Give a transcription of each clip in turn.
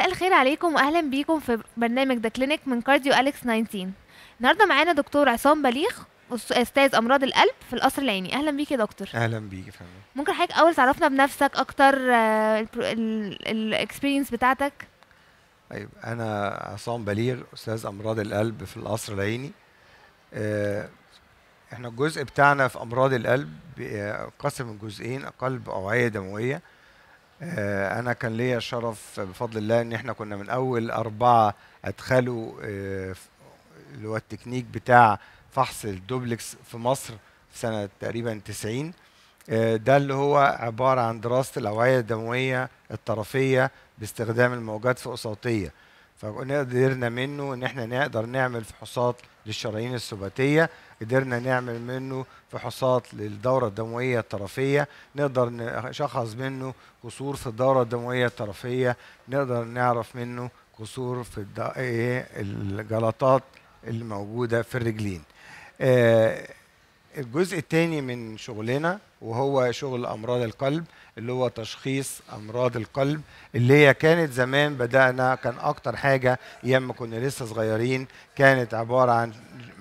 مساء الخير عليكم واهلا بيكم في برنامج ذا كلينيك من كارديو اليكس 19 النهارده معانا دكتور عصام بليغ استاذ امراض القلب في القصر العيني اهلا بيك يا دكتور اهلا بيك يا فندم ممكن حضرتك اول تعرفنا بنفسك اكتر آه، الاكسبيرينس بتاعتك طيب انا عصام بليغ استاذ امراض القلب في القصر العيني آه، احنا الجزء بتاعنا في امراض القلب آه، قسم من جزئين قلب اوعيه دمويه آه، انا كان ليا شرف بفضل الله ان احنا كنا من اول اربعه ادخلوا آه، اللي هو التكنيك بتاع فحص الدوبلكس في مصر في سنه تقريبا 90 آه، ده اللي هو عباره عن دراسه الاوعيه الدمويه الطرفيه باستخدام الموجات فوقصوتيه فقدرنا منه ان احنا نقدر نعمل فحوصات للشرايين السباتيه قدرنا نعمل منه فحوصات للدورة الدموية الطرفية نقدر نشخص منه قصور في الدورة الدموية الطرفية نقدر نعرف منه قصور في إيه، الجلطات اللي موجودة في الرجلين آه، الجزء الثاني من شغلنا وهو شغل امراض القلب اللي هو تشخيص امراض القلب اللي هي كانت زمان بدانا كان اكتر حاجه ايام ما كنا لسه صغيرين كانت عباره عن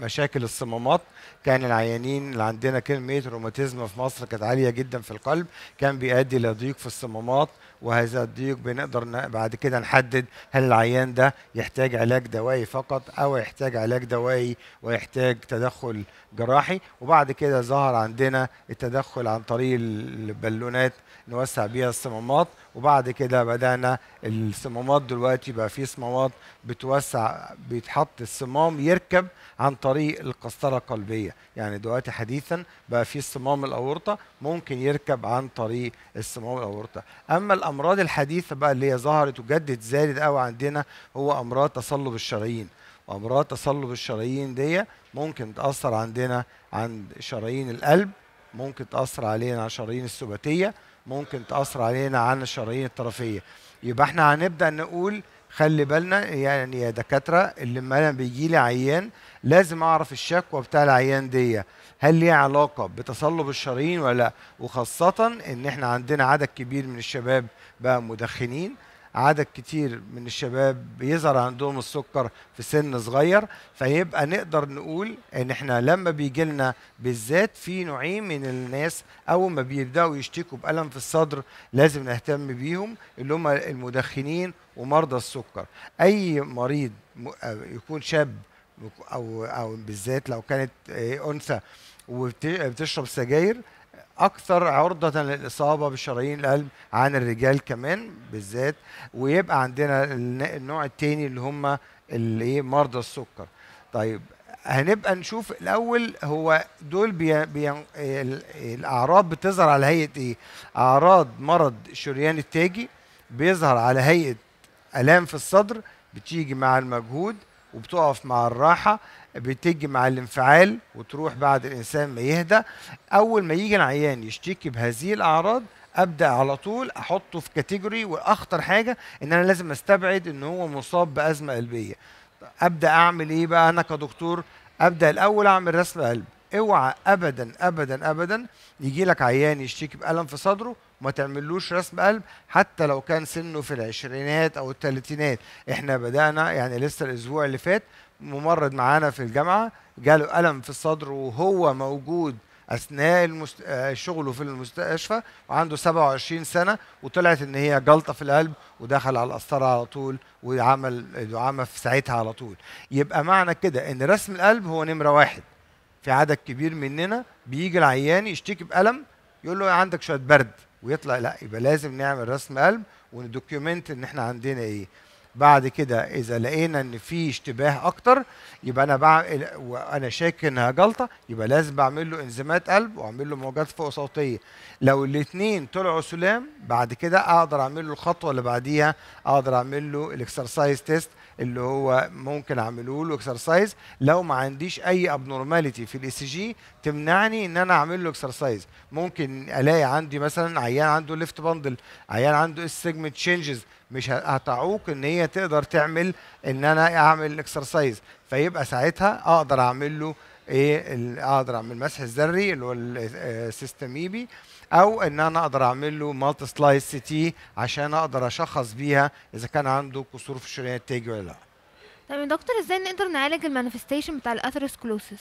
مشاكل الصمامات كان العيانين اللي عندنا كلمه روماتيزم في مصر كانت عاليه جدا في القلب كان بيؤدي لضيق في الصمامات وهذا الضيق بنقدر بعد كده نحدد هل العيان ده يحتاج علاج دوائي فقط او يحتاج علاج دوائي ويحتاج تدخل جراحي وبعد كده ظهر عندنا التدخل عن طريق البالونات نوسع بيها الصمامات وبعد كده بدانا الصمامات دلوقتي بقى في صمامات بتوسع بيتحط الصمام يركب عن طريق القسطره القلبيه يعني دلوقتي حديثا بقى في صمام الاورطه ممكن يركب عن طريق الصمام الاورطه اما الامراض الحديثه بقى اللي هي ظهرت وجدت زادت قوي عندنا هو امراض تصلب الشرايين وامراض تصلب الشرايين دي ممكن تاثر عندنا عند شرايين القلب ممكن تاثر علينا على شرايين السباتيه ممكن تاثر علينا عن الشرايين الطرفيه يبقى احنا هنبدا نقول خلي بالنا يعني يا دكاتره اللي لما انا بيجي لي عيان لازم اعرف الشكوى بتاع العيان دي هل ليها علاقه بتصلب الشرايين ولا لا وخاصه ان احنا عندنا عدد كبير من الشباب بقى مدخنين عدد كتير من الشباب بيظهر عندهم السكر في سن صغير فيبقى نقدر نقول ان احنا لما بيجي لنا بالذات في نوعين من الناس اول ما بيبداوا يشتكوا بالم في الصدر لازم نهتم بيهم اللي هم المدخنين ومرضى السكر اي مريض آه، يكون شاب او او بالذات لو كانت آه، انثى وبتشرب سجاير اكثر عرضه للاصابه بشرايين القلب عن الرجال كمان بالذات ويبقى عندنا النوع الثاني اللي هم اللي إيه، مرضى السكر طيب هنبقى نشوف الاول هو دول بي بي الاعراض بتظهر على هيئه ايه اعراض مرض الشريان التاجي بيظهر على هيئه الام في الصدر بتيجي مع المجهود وبتقف مع الراحه بتيجي مع الانفعال وتروح بعد الانسان ما يهدى اول ما يجي العيان يشتكي بهذه الاعراض ابدا على طول احطه في كاتيجوري واخطر حاجه ان انا لازم استبعد ان هو مصاب بازمه قلبيه ابدا اعمل ايه بقى انا كدكتور ابدا الاول اعمل رسم قلب اوعى ابدا ابدا ابدا يجي لك عيان يشتكي بالم في صدره وما تعملوش رسم قلب حتى لو كان سنه في العشرينات او الثلاثينات احنا بدانا يعني لسه الاسبوع اللي فات ممرض معانا في الجامعه جاله الم في الصدر وهو موجود اثناء المست... آه، شغله في المستشفى وعنده 27 سنه وطلعت ان هي جلطه في القلب ودخل على القسطره على طول وعمل دعامه في ساعتها على طول يبقى معنى كده ان رسم القلب هو نمره واحد في عدد كبير مننا بيجي العيان يشتكي بألم يقول له إيه عندك شويه برد ويطلع لا يبقى لازم نعمل رسم قلب وندوكيومنت ان احنا عندنا ايه بعد كده اذا لقينا ان في اشتباه اكتر يبقى انا بعمل وانا شاك انها جلطه يبقى لازم بعمل له انزيمات قلب واعمل له موجات فوق صوتيه لو الاثنين طلعوا سلام بعد كده اقدر اعمل له الخطوه اللي بعديها اقدر اعمل له الاكسرسايز تيست اللي هو ممكن اعمله له اكسرسايز لو ما عنديش اي ابنورماليتي في الاي سي e جي تمنعني ان انا اعمل له اكسرسايز ممكن الاقي عندي مثلا عيان عنده ليفت باندل عيان عنده اس سيجمنت تشينجز مش هتعوق ان هي تقدر تعمل ان انا اعمل اكسرسايز فيبقى ساعتها اقدر اعمل له ايه اقدر اعمل مسح الذري اللي هو السيستم ايبي آه، او ان انا اقدر اعمل له مالتي سلايس سي تي عشان اقدر اشخص بيها اذا كان عنده كسور في الشريان التاجي ولا لا طيب يا دكتور ازاي نقدر نعالج المانيفستيشن بتاع الاثروسكلوسيس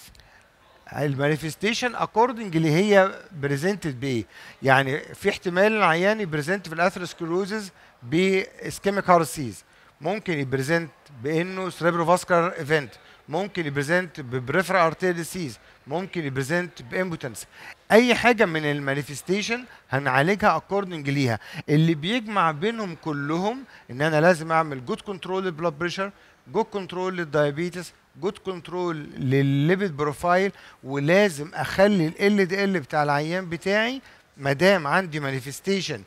المانيفستيشن اكوردنج اللي هي بريزنتد بايه؟ يعني في احتمال العيان يبريزنت في الاثيروسكلوزز باسكيميك هارسيز ممكن يبريزنت بانه سريبرو فاسكر ايفنت ممكن يبريزنت ببريفر ارتيري ديسيز ممكن يبريزنت بامبوتنس اي حاجه من المانيفستيشن هنعالجها اكوردنج ليها اللي بيجمع بينهم كلهم ان انا لازم اعمل جود كنترول للبلاد بريشر جود كنترول للدايابيتس جود كنترول للليبيد بروفايل ولازم اخلي ال دي ال بتاع العيان بتاعي ما دام عندي مانيفستيشن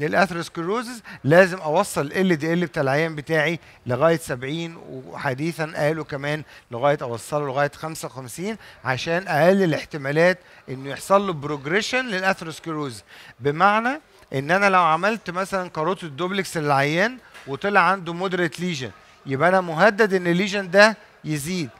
للاثروسكلوزز لازم اوصل ال دي ال بتاع العيان بتاعي لغايه 70 وحديثا قالوا كمان لغايه اوصله لغايه 55 عشان اقلل احتمالات انه يحصل له بروجريشن للاثروسكلوز بمعنى ان انا لو عملت مثلا كاروت الدوبلكس للعيان وطلع عنده مودريت ليجن يبقى انا مهدد ان الليجن ده يزيد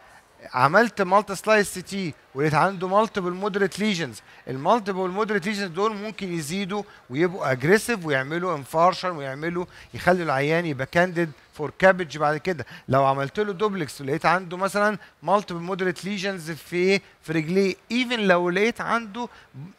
عملت مالتا سلايس سي تي ولقيت عنده مالتيبل مودريت ليجنز المالتيبل مودريت ليجنز دول ممكن يزيدوا ويبقوا اجريسيف ويعملوا انفارشن ويعملوا يخلوا العيان يبقى كانديد فور كابج بعد كده لو عملت له دوبلكس ولقيت عنده مثلا مالتيبل مودريت ليجنز في في رجليه ايفن لو لقيت عنده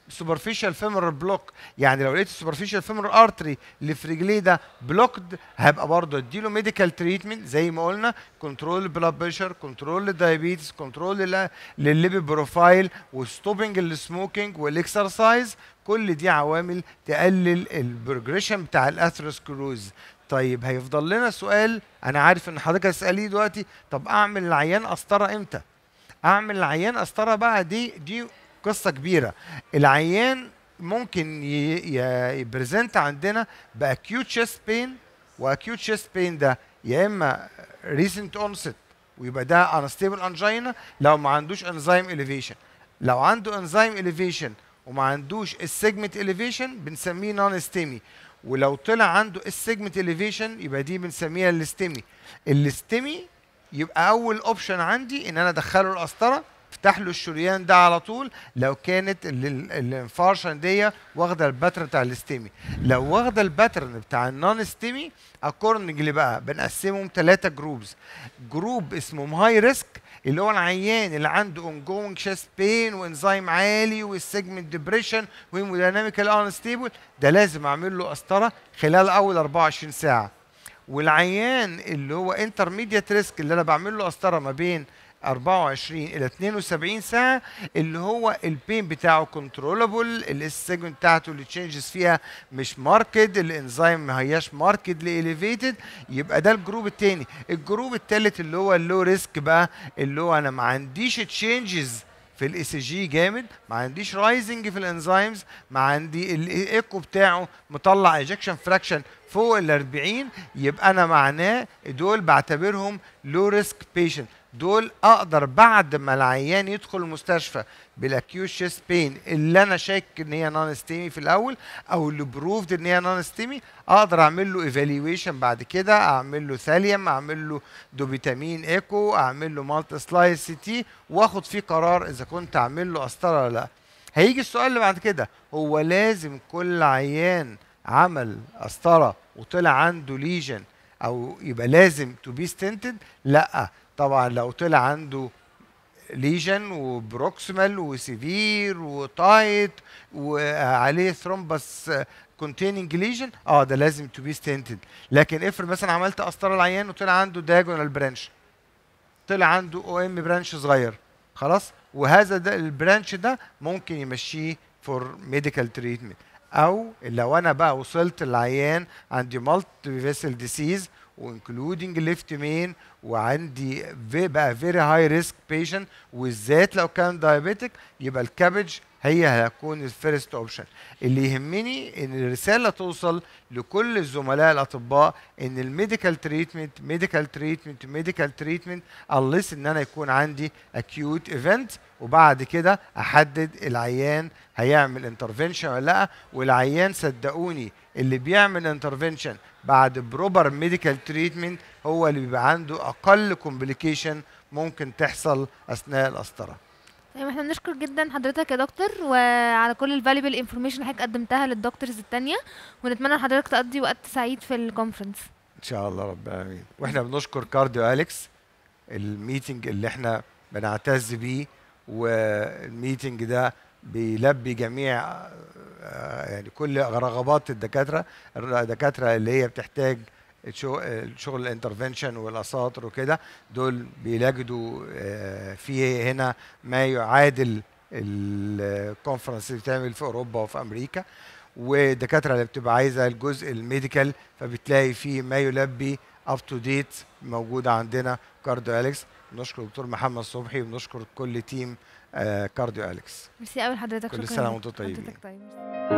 سوبرفيشال فيمورال بلوك يعني لو لقيت السوبرفيشال فيمورال ارتري اللي في رجليه ده بلوكد هبقى برضه اديله ميديكال تريتمنت زي ما قلنا كنترول بلاد بريشر كنترول للديابيتس كنترول للليبي بروفايل وستوبنج السموكينج والاكسرسايز كل دي عوامل تقلل البروجريشن بتاع الاثروسكلوز طيب هيفضل لنا سؤال انا عارف ان حضرتك هتساليه دلوقتي طب اعمل العيان قسطره امتى اعمل العيان قسطره بقى دي دي قصه كبيره العيان ممكن يبريزنت عندنا باكيوت شيست بين واكيوت شيست بين ده يا اما ريسنت اونست ويبقى ده انستيبل انجينا لو ما عندوش انزيم اليفيشن لو عنده انزيم اليفيشن وما عندوش السيجمنت اليفيشن بنسميه نون استيمي ولو طلع عنده السيجمنت اليفيشن يبقى دي بنسميها الاستيمي الاستيمي يبقى اول اوبشن عندي ان انا ادخله القسطره افتح له الشريان ده على طول لو كانت الانفارشن دي واخده الباترن بتاع الاستيمي لو واخده الباترن بتاع النون اكورنج اللي بقى بنقسمهم ثلاثه جروبز جروب اسمه هاي ريسك اللي هو العيان اللي عنده ongoing chest pain وانزيم عالي والسيجمنت ديبريشن وهيموديناميكال انستيبل ده لازم اعمل له قسطره خلال اول 24 ساعه والعيان اللي هو انترميديت ريسك اللي انا بعمل له قسطره ما بين 24 الى 72 ساعه اللي هو البين بتاعه كنترولبل السجن بتاعته اللي تشينجز فيها مش ماركد الانزيم ما هياش ماركد لإليفيتد يبقى ده الجروب الثاني الجروب الثالث اللي هو اللو ريسك بقى اللي هو انا ما عنديش تشينجز في الاس جي جامد ما عنديش رايزنج في الانزيمز ما عندي الايكو بتاعه مطلع ايجكشن فراكشن فوق ال 40 يبقى انا معناه دول بعتبرهم لو ريسك بيشنت دول اقدر بعد ما العيان يدخل المستشفى بالاكيوشيس بين اللي انا شاك ان هي نون ستيمي في الاول او اللي بروفد ان هي نون ستيمي اقدر اعمل له ايفالويشن بعد كده اعمل له ثاليوم اعمل له دوبيتامين ايكو اعمل له مالت سلايس سي تي واخد فيه قرار اذا كنت اعمل له قسطره ولا لا هيجي السؤال اللي بعد كده هو لازم كل عيان عمل قسطره وطلع عنده ليجن او يبقى لازم تو بي ستنتد لا طبعا لو طلع عنده ليجن وبروكسمال وسيفير وتايت وعليه ثرومبس كونتيننج ليجن اه ده لازم تو بي ستنتد لكن افرض مثلا عملت قسطره العيان وطلع عنده داجونال برانش طلع عنده او ام برانش صغير خلاص وهذا ده البرانش ده ممكن يمشيه فور ميديكال تريتمنت او لو انا بقى وصلت للعيان عندي مالتي فيسل ديسيز وانكلودنج ليفت مين وعندي في بقى فيري هاي ريسك بيشنت وبالذات لو كان دايابيتك يبقى الكابج هي هتكون الفيرست اوبشن اللي يهمني ان الرساله توصل لكل الزملاء الاطباء ان الميديكال تريتمنت ميديكال تريتمنت ميديكال تريتمنت unless ان انا يكون عندي اكيوت ايفنت وبعد كده احدد العيان هيعمل انترفنشن ولا لا والعيان صدقوني اللي بيعمل انترفنشن بعد بروبر ميديكال تريتمنت هو اللي بيبقى عنده اقل كومبليكيشن ممكن تحصل اثناء القسطره تمام طيب، احنا بنشكر جدا حضرتك يا دكتور وعلى كل الفاليبل انفورميشن اللي حضرتك قدمتها للدكتورز الثانيه ونتمنى حضرتك تقضي وقت سعيد في الكونفرنس ان شاء الله رب العالمين واحنا بنشكر كارديو اليكس الميتنج اللي احنا بنعتز بيه والميتنج ده بيلبي جميع آه، آه، يعني كل رغبات الدكاتره الدكاتره اللي هي بتحتاج شغل الانترفنشن والاساطر وكده دول بيلاجدوا آه، فيه هنا ما يعادل الكونفرنس اللي بتعمل في اوروبا وفي امريكا والدكاتره اللي بتبقى عايزه الجزء الميديكال فبتلاقي فيه ما يلبي اب تو ديت موجوده عندنا كارديو اليكس بنشكر الدكتور محمد صبحي وبنشكر كل تيم آه، كارديو اليكس ميرسي قوي لحضرتك كل سنه وانتم طيبين طيب.